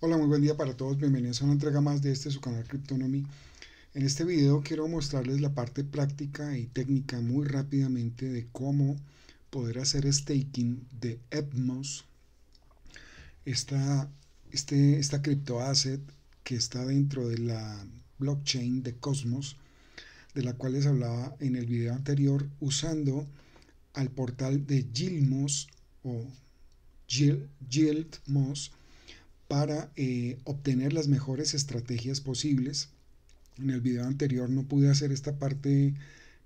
Hola, muy buen día para todos. Bienvenidos a una entrega más de este su canal Cryptonomy. En este video quiero mostrarles la parte práctica y técnica muy rápidamente de cómo poder hacer staking de Epmos, esta, este, esta asset que está dentro de la blockchain de Cosmos, de la cual les hablaba en el video anterior, usando al portal de Gilmos o Gil, Giltmos para eh, obtener las mejores estrategias posibles. En el video anterior no pude hacer esta parte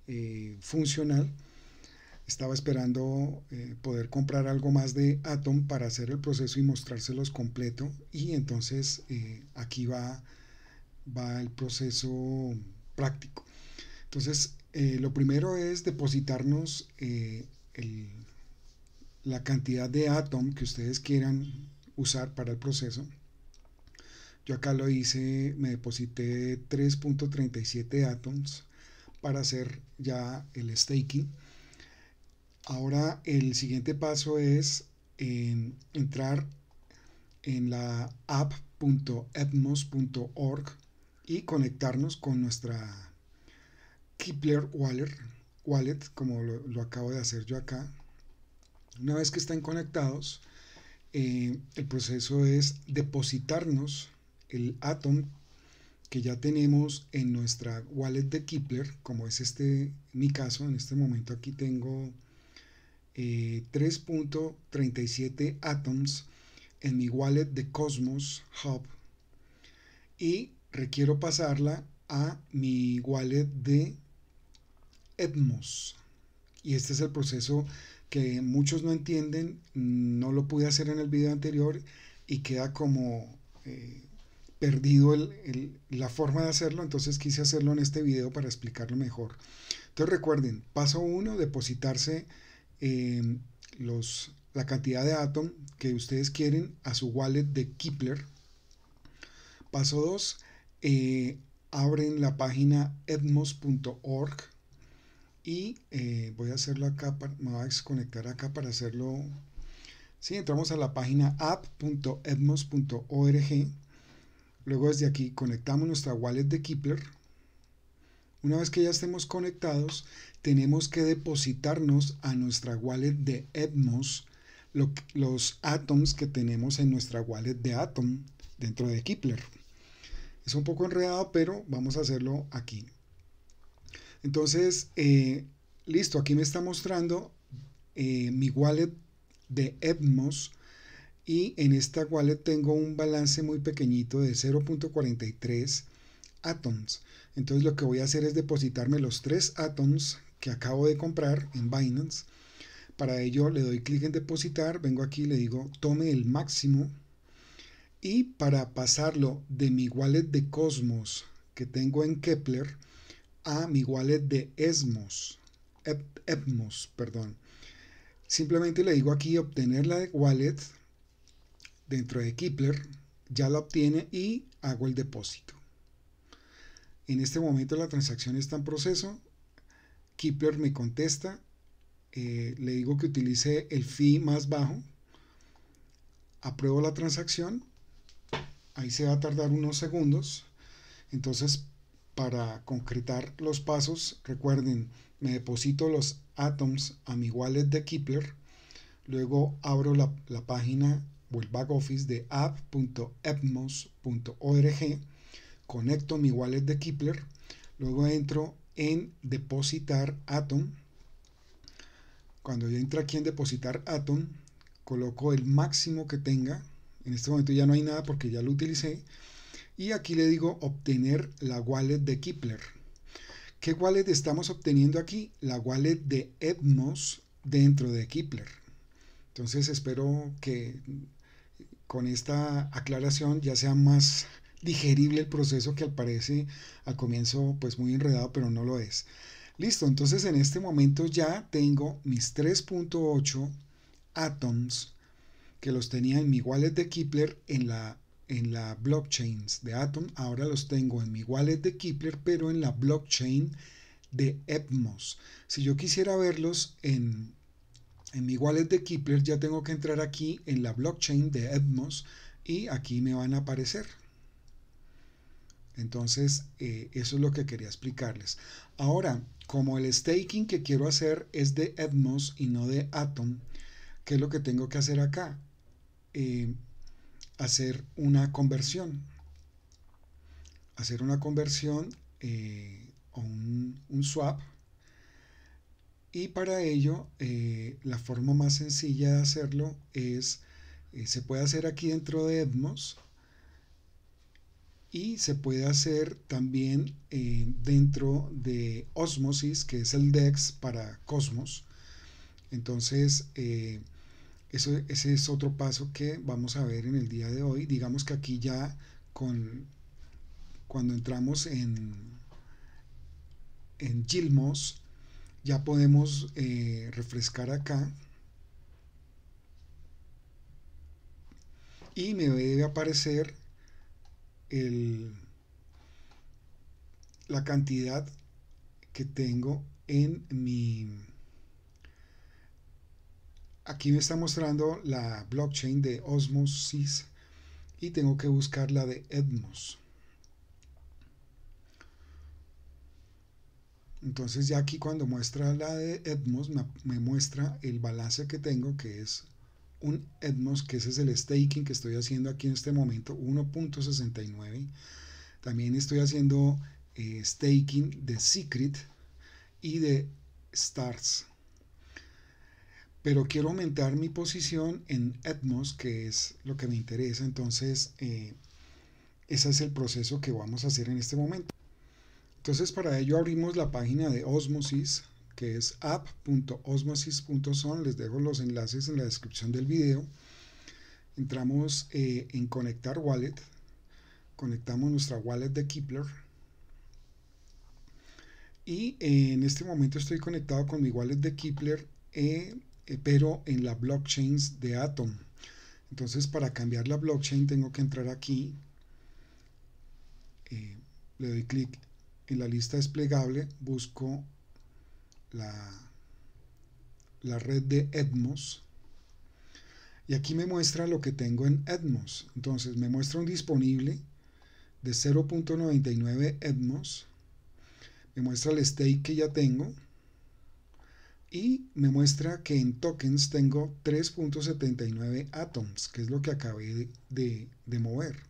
eh, funcional. Estaba esperando eh, poder comprar algo más de Atom para hacer el proceso y mostrárselos completo. Y entonces aquí va, va el proceso práctico. Entonces, lo primero es depositarnos la cantidad de Atom que ustedes quieran usar para el proceso. Yo acá lo hice, me deposité 3.37 atoms para hacer ya el staking. Ahora el siguiente paso es eh, entrar en la app.etmos.org y conectarnos con nuestra Kepler Wallet, wallet como lo, lo acabo de hacer yo acá. Una vez que estén conectados, eh, el proceso es depositarnos el Atom que ya tenemos en nuestra wallet de kepler como es este mi caso, en este momento aquí tengo 3.37 eh, Atoms en mi wallet de Cosmos Hub y requiero pasarla a mi wallet de ethmos Y este es el proceso que muchos no entienden, no lo pude hacer en el video anterior y queda como eh, perdido la forma de hacerlo, entonces quise hacerlo en este video para explicarlo mejor. Entonces recuerden, paso 1, depositarse em, los, la cantidad de Atom que ustedes quieren a su wallet de Kepler. Paso 2, eh, abren la página etmos.org y eh, voy a hacerlo acá, me voy a desconectar acá para hacerlo. Si sí, entramos a la página app.edmos.org, luego desde aquí conectamos nuestra wallet de Kepler. Una vez que ya estemos conectados, tenemos que depositarnos a nuestra wallet de Edmos los atoms que tenemos en nuestra wallet de Atom dentro de Kepler. Es un poco enredado, pero vamos a hacerlo aquí. Entonces, eh, listo, aquí me está mostrando eh, mi wallet de Edmos y en esta wallet tengo un balance muy pequeñito de 0.43 atoms. Entonces lo que voy a hacer es depositarme los tres atoms que acabo de comprar en Binance. Para ello le doy clic en depositar, vengo aquí y le digo tome el máximo y para pasarlo de mi wallet de Cosmos que tengo en Kepler, a mi wallet de Esmos, perdón. Simplemente le digo aquí obtener la wallet dentro de Kipler, ya la obtiene y hago el depósito. En este momento la transacción está en proceso, Kipler me contesta, eh, le digo que utilice el fee más bajo, apruebo la transacción, ahí se va a tardar unos segundos, entonces para concretar los pasos, recuerden, me deposito los atoms a mi wallet de Kepler, luego abro la, página o el back office de app.epmos.org, conecto mi wallet de Kepler, luego entro en depositar atom. Cuando yo entro aquí en depositar atom, coloco el máximo que tenga. En este momento ya no hay nada porque ya lo utilicé y aquí le digo obtener la wallet de Kipler. ¿Qué wallet estamos obteniendo aquí? La wallet de Edmos dentro de Kipler. Entonces espero que con esta aclaración ya sea más digerible el proceso que al parece al comienzo pues muy enredado pero no lo es. Listo, entonces en este momento ya tengo mis 3.8 atoms que los tenía en mi wallet de Kipler en la en la blockchain de Atom, ahora los tengo en mi wallet de Kepler, pero en la blockchain de Epmos. Si yo quisiera verlos en, en mi wallet de Kepler, ya tengo que entrar aquí en la blockchain de Epmos y aquí me van a aparecer. Entonces, eh, eso es lo que quería explicarles. Ahora, como el staking que quiero hacer es de Epmos y no de Atom, ¿qué es lo que tengo que hacer acá? Eh, hacer una conversión. Hacer una conversión eh, o un, swap. Y para ello, eh, la forma más sencilla de hacerlo es, eh, se puede hacer aquí dentro de Edmos y se puede hacer también dentro de Osmosis, que es el DEX para Cosmos. Entonces, eso, ese es otro paso que vamos a ver en el día de hoy. Digamos que aquí ya con, cuando entramos en, en Gilmos, ya podemos eh, refrescar acá. Y me debe aparecer la cantidad que tengo en mi Aquí me está mostrando la blockchain de osmosis y tengo que buscar la de Edmos. Entonces ya aquí cuando muestra la de Edmos me muestra el balance que tengo que es un Edmos que ese es el staking que estoy haciendo aquí en este momento 1.69 también estoy haciendo eh, staking de Secret y de Stars pero quiero aumentar mi posición en etmos que es lo que me interesa. Entonces, eh, ese es el proceso que vamos a hacer en este momento. Entonces, para ello abrimos la página de Osmosis, que es app.osmosis.son. Les dejo los enlaces en la descripción del video. Entramos eh, en Conectar Wallet. Conectamos nuestra wallet de Kepler. Y eh, en este momento estoy conectado con mi wallet de Kepler. Eh, pero en la blockchain de Atom. Entonces, para cambiar la blockchain tengo que entrar aquí. Eh, le doy clic en la lista desplegable, busco la, la red de Edmos. Y aquí me muestra lo que tengo en Edmos. Entonces, me muestra un disponible de 0.99 Edmos. Me muestra el stake que ya tengo, y me muestra que en tokens tengo 3.79 atoms, que es lo que acabé de, mover.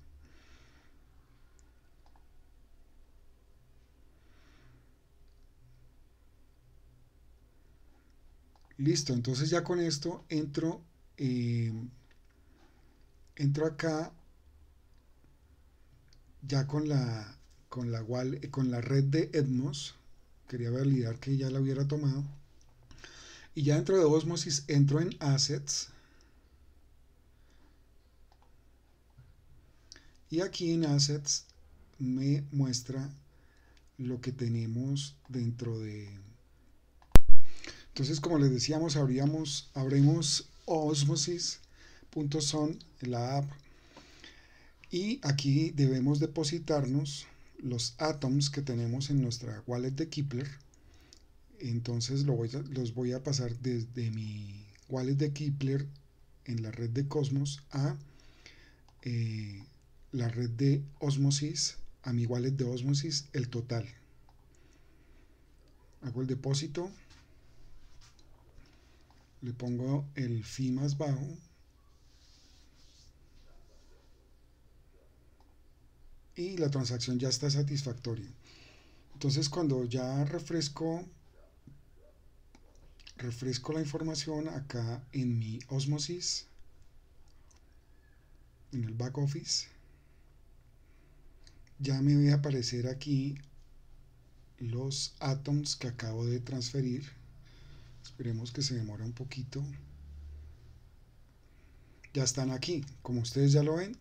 Listo, entonces ya con esto entro, eh, entro acá ya con la, con la, con la red de Edmos. Quería validar que ya la hubiera tomado. Y ya dentro de Osmosis entro en Assets. Y aquí en Assets me muestra lo que tenemos dentro de... Entonces, como les decíamos, abrimos osmosis.son, la app, y aquí debemos depositarnos los atoms que tenemos en nuestra wallet de Kepler entonces los voy a pasar desde mi wallet de Kepler en la red de Cosmos a eh, la red de Osmosis, a mi wallet de Osmosis, el total. Hago el depósito, le pongo el fee más bajo. Y la transacción ya está satisfactoria. Entonces cuando ya refresco refresco la información acá en mi Osmosis, en el back office. Ya me voy a aparecer aquí los atoms que acabo de transferir. Esperemos que se demore un poquito. Ya están aquí, como ustedes ya lo ven,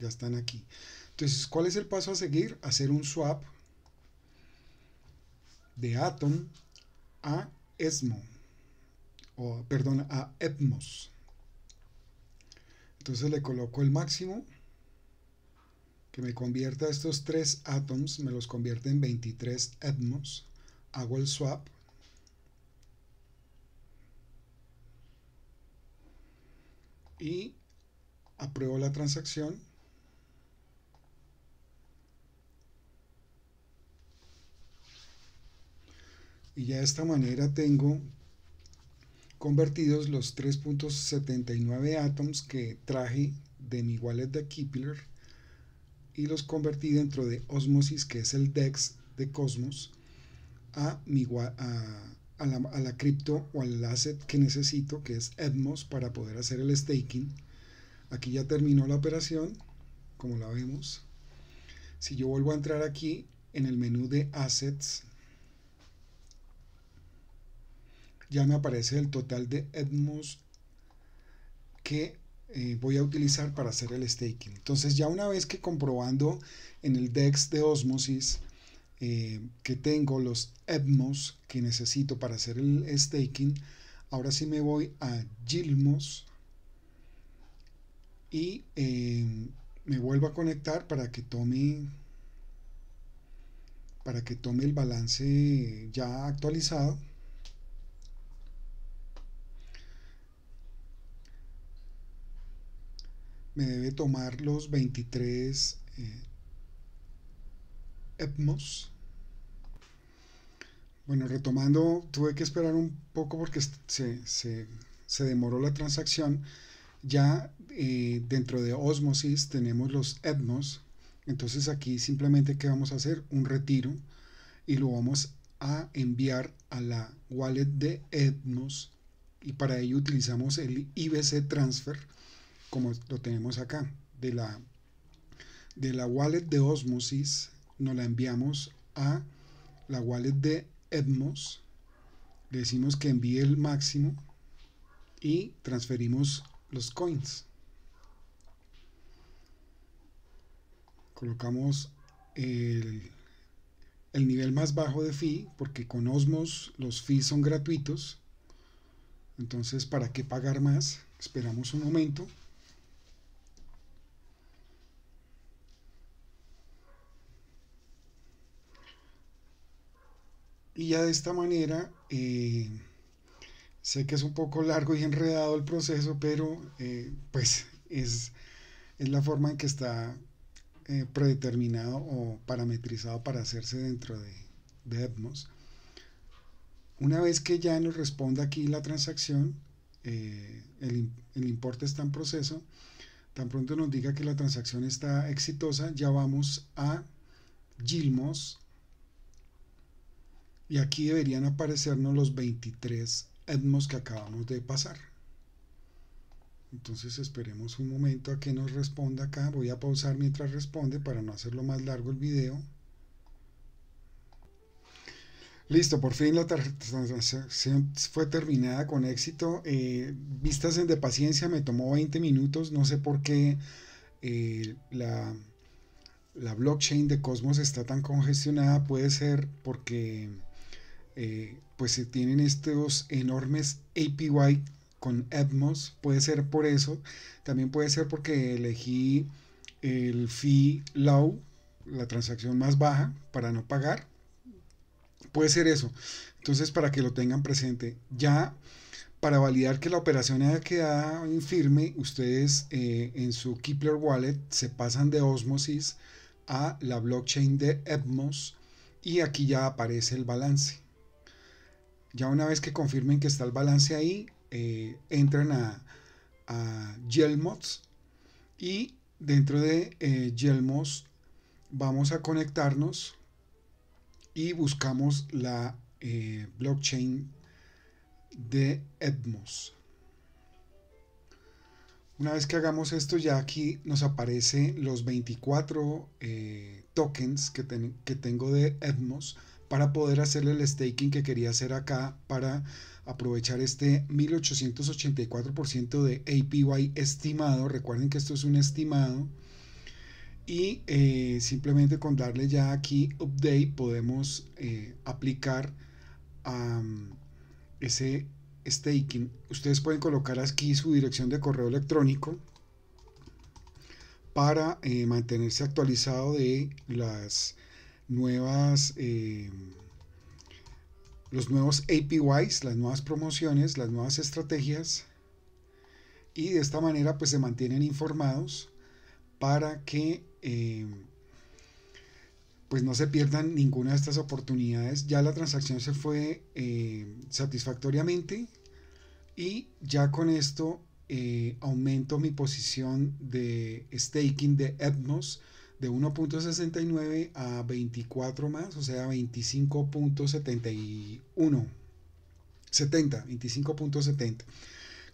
ya están aquí. Entonces, ¿cuál es el paso a seguir? Hacer un swap de atom a ESMO o perdón, a Etmos. Entonces le coloco el máximo que me convierta estos tres átomos, me los convierte en 23 Etmos. Hago el swap. Y apruebo la transacción. Y ya de esta manera tengo convertidos los 3.79 átomos que traje de mi wallet de Kepler y los convertí dentro de Osmosis, que es el DEX de Cosmos, a, mi, a, la, a la cripto o al asset que necesito, que es Edmos, para poder hacer el staking. Aquí ya terminó la operación, como la vemos. Si yo vuelvo a entrar aquí en el menú de Assets, ya me aparece el total de Edmos que eh, voy a utilizar para hacer el staking. Entonces ya una vez que comprobando en el DEX de Osmosis eh, que tengo los Edmos que necesito para hacer el staking, ahora sí me voy a Gilmos y em, me vuelvo a conectar para que tome para que tome el balance ya actualizado me debe tomar los 23 etmos. Eh, bueno, retomando, tuve que esperar un poco porque se, demoró la transacción. Ya eh, dentro de Osmosis tenemos los etnos Entonces aquí simplemente que vamos a hacer un retiro y lo vamos a enviar a la wallet de etnos y para ello utilizamos el IBC Transfer como lo tenemos acá, de la, de la wallet de Osmosis, nos la enviamos a la wallet de Edmos, le decimos que envíe el máximo y transferimos los coins. Colocamos el, el nivel más bajo de fee, porque con Osmos los fees son gratuitos. Entonces, ¿para qué pagar más? Esperamos un momento. Y ya de esta manera, eh, sé que es un poco largo y enredado el proceso, pero eh, pues es, es, la forma en que está eh, predeterminado o parametrizado para hacerse dentro de, de Una vez que ya nos responda aquí la transacción, el, el, importe está en proceso, tan pronto nos diga que la transacción está exitosa, ya vamos a Gilmos y aquí deberían aparecernos los 23 etmos que acabamos de pasar. Entonces esperemos un momento a que nos responda acá. Voy a pausar mientras responde para no hacerlo más largo el video. Listo, por fin la transacción fue terminada con éxito. Eh, vistas en de paciencia, me tomó 20 minutos. No sé por qué eh, la, la blockchain de Cosmos está tan congestionada. Puede ser porque eh, pues se tienen estos enormes APY con Atmos, puede ser por eso, también puede ser porque elegí el fee low, la transacción más baja para no pagar, puede ser eso, entonces para que lo tengan presente, ya para validar que la operación haya quedado firme, ustedes eh, en su Kepler Wallet se pasan de Osmosis a la blockchain de Atmos y aquí ya aparece el balance. Ya una vez que confirmen que está el balance ahí, eh, entran a, a y dentro de eh, vamos a conectarnos y buscamos la eh, blockchain de Edmos. Una vez que hagamos esto, ya aquí nos aparecen los 24 eh, tokens que, que, tengo de Edmos para poder hacerle el staking que quería hacer acá para aprovechar este 1884% de APY estimado. Recuerden que esto es un estimado. Y eh, simplemente con darle ya aquí update podemos eh, aplicar ese staking. Ustedes pueden colocar aquí su dirección de correo electrónico para eh, mantenerse actualizado de las nuevas, eh, los nuevos APYs, las nuevas promociones, las nuevas estrategias. Y de esta manera pues se mantienen informados para que eh, pues no se pierdan ninguna de estas oportunidades. Ya la transacción se fue eh, satisfactoriamente y ya con esto aumento mi posición de staking de Ethnos de 1.69 a 24 más, o sea, 25.71. 70, 25.70.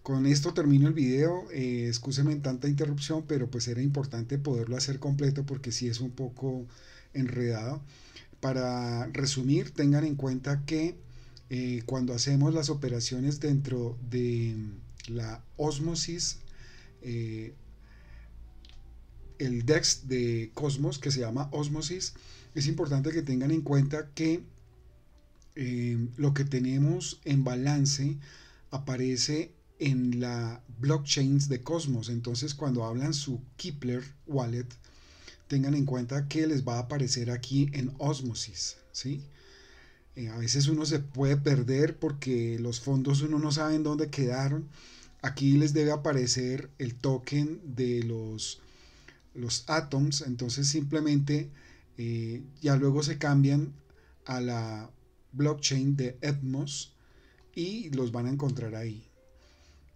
Con esto termino el video, eh, en tanta interrupción, pero pues era importante poderlo hacer completo porque si es un poco enredado. Para resumir, tengan en cuenta que eh, cuando hacemos las operaciones dentro de la osmosis eh, el DEX de Cosmos, que se llama Osmosis, es importante que tengan en cuenta que eh, lo que tenemos en balance aparece en la blockchain de Cosmos. Entonces, cuando hablan su Kepler Wallet, tengan en cuenta que les va a aparecer aquí en Osmosis, ¿sí? Eh, a veces uno se puede perder porque los fondos uno no sabe en dónde quedaron. Aquí les debe aparecer el token de los los atoms, entonces simplemente eh, ya luego se cambian a la blockchain de Etmos y los van a encontrar ahí.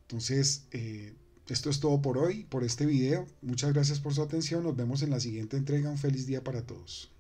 Entonces, eh, esto es todo por hoy, por este video. Muchas gracias por su atención. Nos vemos en la siguiente entrega. Un feliz día para todos.